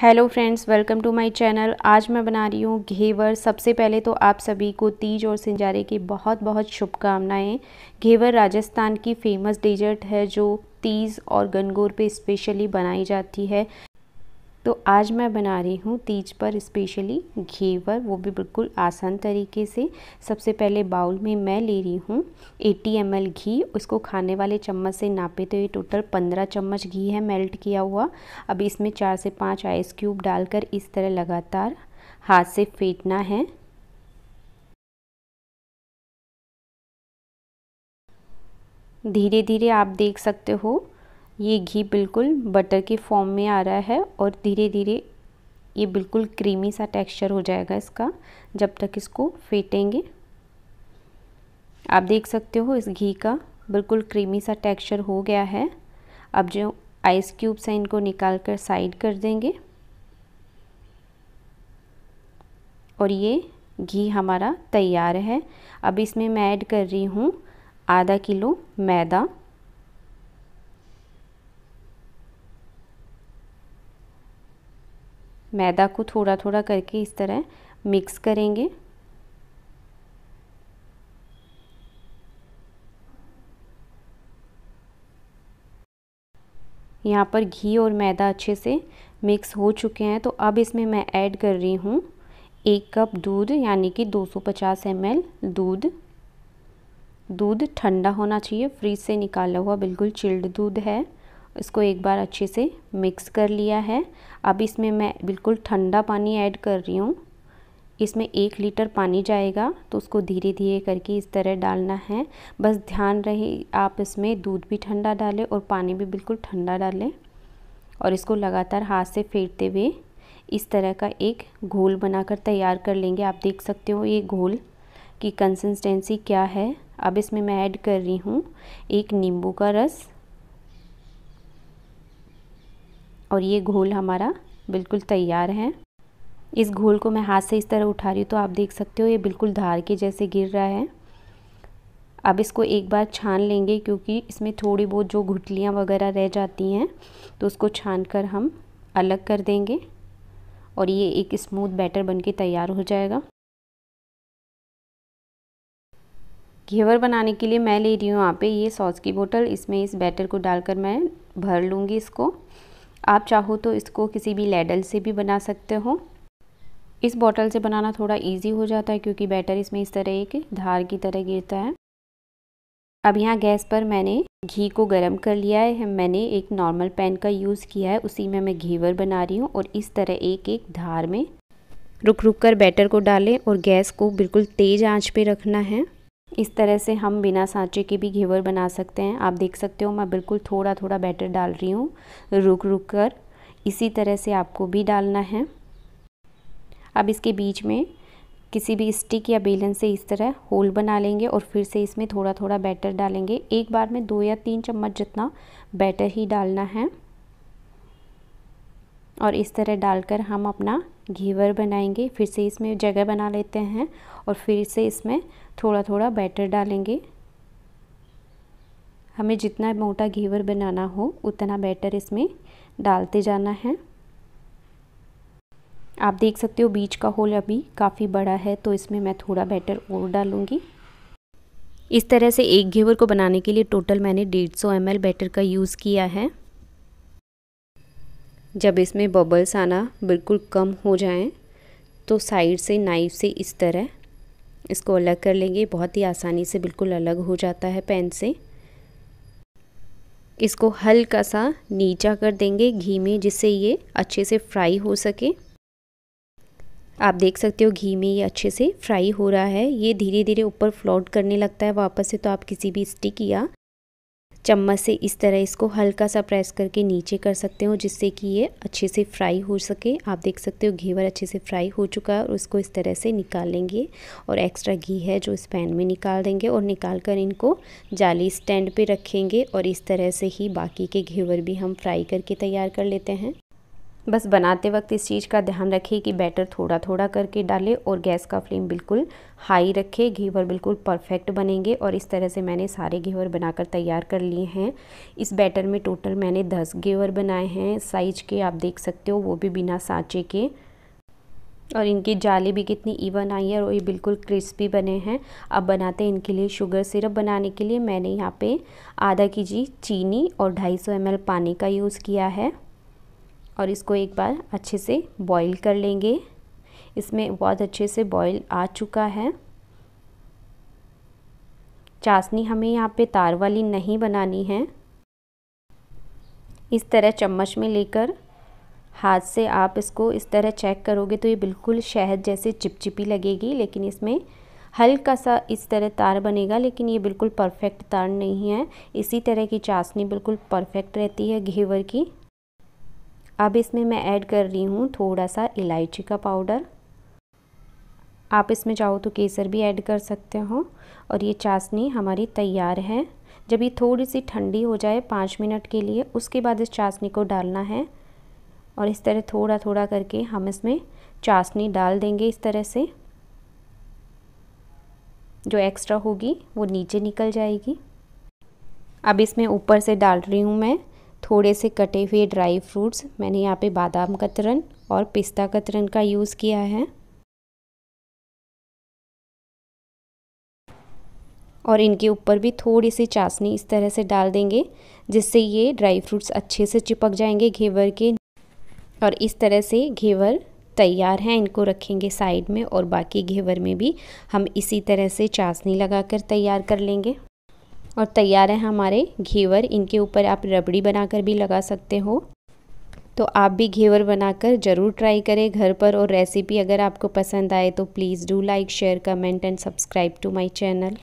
hello friends welcome to my channel आज मैं बना रही हूँ घेवर सबसे पहले तो आप सभी को तीज और सिंजारे की बहुत बहुत शुभकामनाएं घेवर राजस्थान की फेमस डेजर्ट है जो तीज और गनगौर पे स्पेशली बनाई जाती है तो आज मैं बना रही हूँ तीज पर स्पेशली घेवर वो भी बिल्कुल आसान तरीके से सबसे पहले बाउल में मैं ले रही हूँ 80 एम घी उसको खाने वाले चम्मच से नापे तो ये टोटल 15 चम्मच घी है मेल्ट किया हुआ अब इसमें चार से पाँच आइस क्यूब डालकर इस तरह लगातार हाथ से फेंटना है धीरे धीरे आप देख सकते हो ये घी बिल्कुल बटर के फॉर्म में आ रहा है और धीरे धीरे ये बिल्कुल क्रीमी सा टेक्सचर हो जाएगा इसका जब तक इसको फेंटेंगे आप देख सकते हो इस घी का बिल्कुल क्रीमी सा टेक्सचर हो गया है अब जो आइस क्यूब्स हैं इनको निकाल कर साइड कर देंगे और ये घी हमारा तैयार है अब इसमें मैं ऐड कर रही हूँ आधा किलो मैदा मैदा को थोड़ा थोड़ा करके इस तरह मिक्स करेंगे यहाँ पर घी और मैदा अच्छे से मिक्स हो चुके हैं तो अब इसमें मैं ऐड कर रही हूँ एक कप दूध यानी कि 250 सौ दूध दूध ठंडा होना चाहिए फ्रिज से निकाला हुआ बिल्कुल चिल्ड दूध है इसको एक बार अच्छे से मिक्स कर लिया है अब इसमें मैं बिल्कुल ठंडा पानी ऐड कर रही हूँ इसमें एक लीटर पानी जाएगा तो उसको धीरे धीरे करके इस तरह डालना है बस ध्यान रहे आप इसमें दूध भी ठंडा डालें और पानी भी बिल्कुल ठंडा डालें और इसको लगातार हाथ से फेरते हुए इस तरह का एक घोल बनाकर तैयार कर लेंगे आप देख सकते हो ये घोल की कंसिस्टेंसी क्या है अब इसमें मैं ऐड कर रही हूँ एक नींबू का रस और ये घोल हमारा बिल्कुल तैयार है इस घोल को मैं हाथ से इस तरह उठा रही हूँ तो आप देख सकते हो ये बिल्कुल धार के जैसे गिर रहा है अब इसको एक बार छान लेंगे क्योंकि इसमें थोड़ी बहुत जो घुटलियाँ वगैरह रह जाती हैं तो उसको छान कर हम अलग कर देंगे और ये एक स्मूथ बैटर बनके तैयार हो जाएगा घेवर बनाने के लिए मैं ले रही हूँ यहाँ पे ये सॉस की बोतल इसमें इस बैटर को डालकर मैं भर लूँगी इसको आप चाहो तो इसको किसी भी लेडल से भी बना सकते हो इस बॉटल से बनाना थोड़ा इजी हो जाता है क्योंकि बैटर इसमें इस तरह एक धार की तरह गिरता है अब यहाँ गैस पर मैंने घी को गर्म कर लिया है मैंने एक नॉर्मल पैन का यूज़ किया है उसी में मैं घीवर बना रही हूँ और इस तरह एक एक धार में रुक रुक कर बैटर को डालें और गैस को बिल्कुल तेज़ आँच पर रखना है इस तरह से हम बिना सांचे के भी घेवर बना सकते हैं आप देख सकते हो मैं बिल्कुल थोड़ा थोड़ा बैटर डाल रही हूँ रुक रुक कर इसी तरह से आपको भी डालना है अब इसके बीच में किसी भी स्टिक या बेलन से इस तरह होल बना लेंगे और फिर से इसमें थोड़ा थोड़ा बैटर डालेंगे एक बार में दो या तीन चम्मच जितना बैटर ही डालना है और इस तरह डालकर हम अपना घीवर बनाएंगे फिर से इसमें जगह बना लेते हैं और फिर से इसमें थोड़ा थोड़ा बैटर डालेंगे हमें जितना मोटा घीवर बनाना हो उतना बैटर इसमें डालते जाना है आप देख सकते हो बीच का होल अभी काफ़ी बड़ा है तो इसमें मैं थोड़ा बैटर और डालूँगी इस तरह से एक घेवर को बनाने के लिए टोटल मैंने 150 सौ बैटर का यूज़ किया है जब इसमें बबल्स आना बिल्कुल कम हो जाएं तो साइड से नाइफ से इस तरह इसको अलग कर लेंगे बहुत ही आसानी से बिल्कुल अलग हो जाता है पैन से इसको हल्का सा नीचा कर देंगे घी में जिससे ये अच्छे से फ्राई हो सके आप देख सकते हो घी में ये अच्छे से फ्राई हो रहा है ये धीरे धीरे ऊपर फ्लोट करने लगता है वापस से तो आप किसी भी स्टिक या चम्मच से इस तरह इसको हल्का सा प्रेस करके नीचे कर सकते हो जिससे कि ये अच्छे से फ्राई हो सके आप देख सकते हो घेवर अच्छे से फ्राई हो चुका है और उसको इस तरह से निकाल लेंगे और एक्स्ट्रा घी है जो इस पैन में निकाल देंगे और निकाल कर इनको जाली स्टैंड पे रखेंगे और इस तरह से ही बाकी के घेवर भी हम फ्राई करके तैयार कर लेते हैं बस बनाते वक्त इस चीज़ का ध्यान रखें कि बैटर थोड़ा थोड़ा करके डालें और गैस का फ्लेम बिल्कुल हाई रखें घेवर बिल्कुल परफेक्ट बनेंगे और इस तरह से मैंने सारे घेवर बनाकर तैयार कर लिए हैं इस बैटर में टोटल मैंने दस घेवर बनाए हैं साइज के आप देख सकते हो वो भी बिना साँचे के और इनकी जाली भी कितनी इवन आई है और ये बिल्कुल क्रिस्पी बने हैं अब बनाते हैं इनके लिए शुगर सिरप बनाने के लिए मैंने यहाँ पे आधा के जी चीनी और 250 सौ पानी का यूज़ किया है और इसको एक बार अच्छे से बॉईल कर लेंगे इसमें बहुत अच्छे से बॉईल आ चुका है चाशनी हमें यहाँ पे तार वाली नहीं बनानी है इस तरह चम्मच में लेकर हाथ से आप इसको इस तरह चेक करोगे तो ये बिल्कुल शहद जैसे चिपचिपी लगेगी लेकिन इसमें हल्का सा इस तरह तार बनेगा लेकिन ये बिल्कुल परफेक्ट तार नहीं है इसी तरह की चाशनी बिल्कुल परफेक्ट रहती है घेवर की अब इसमें मैं ऐड कर रही हूँ थोड़ा सा इलायची का पाउडर आप इसमें चाहो तो केसर भी ऐड कर सकते हो और ये चाशनी हमारी तैयार है जब ये थोड़ी सी ठंडी हो जाए पाँच मिनट के लिए उसके बाद इस चाशनी को डालना है और इस तरह थोड़ा थोड़ा करके हम इसमें चाशनी डाल देंगे इस तरह से जो एक्स्ट्रा होगी वो नीचे निकल जाएगी अब इसमें ऊपर से डाल रही हूँ मैं थोड़े से कटे हुए ड्राई फ्रूट्स मैंने यहाँ पे बादाम कतरन और पिस्ता कतरन का यूज़ किया है और इनके ऊपर भी थोड़ी सी चाशनी इस तरह से डाल देंगे जिससे ये ड्राई फ्रूट्स अच्छे से चिपक जाएंगे घेवर के और इस तरह से घेवर तैयार हैं इनको रखेंगे साइड में और बाकी घेवर में भी हम इसी तरह से चाशनी लगाकर तैयार कर लेंगे और तैयार है हमारे घेवर इनके ऊपर आप रबड़ी बनाकर भी लगा सकते हो तो आप भी घेवर बनाकर ज़रूर ट्राई करें घर पर और रेसिपी अगर आपको पसंद आए तो please do like share comment and subscribe to my channel